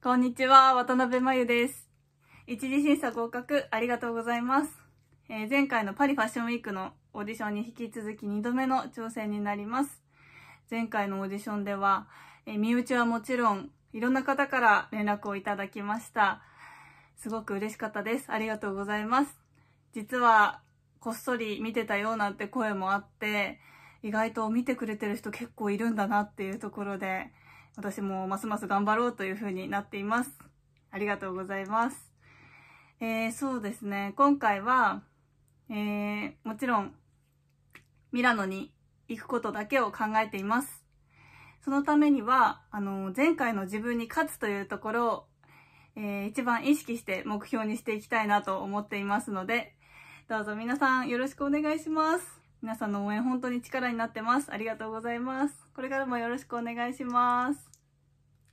こんにちは、渡辺真由です。一次審査合格ありがとうございます。えー、前回のパリファッションウィークのオーディションに引き続き2度目の挑戦になります。前回のオーディションでは、えー、身内はもちろん、いろんな方から連絡をいただきました。すごく嬉しかったです。ありがとうございます。実は、こっそり見てたよなんて声もあって、意外と見てくれてる人結構いるんだなっていうところで、私もますます頑張ろうというふうになっています。ありがとうございます。えー、そうですね。今回は、えー、もちろん、ミラノに行くことだけを考えています。そのためには、あの、前回の自分に勝つというところを、えー、一番意識して目標にしていきたいなと思っていますので、どうぞ皆さんよろしくお願いします。皆さんの応援本当に力になってます。ありがとうございます。これからもよろしくお願いします。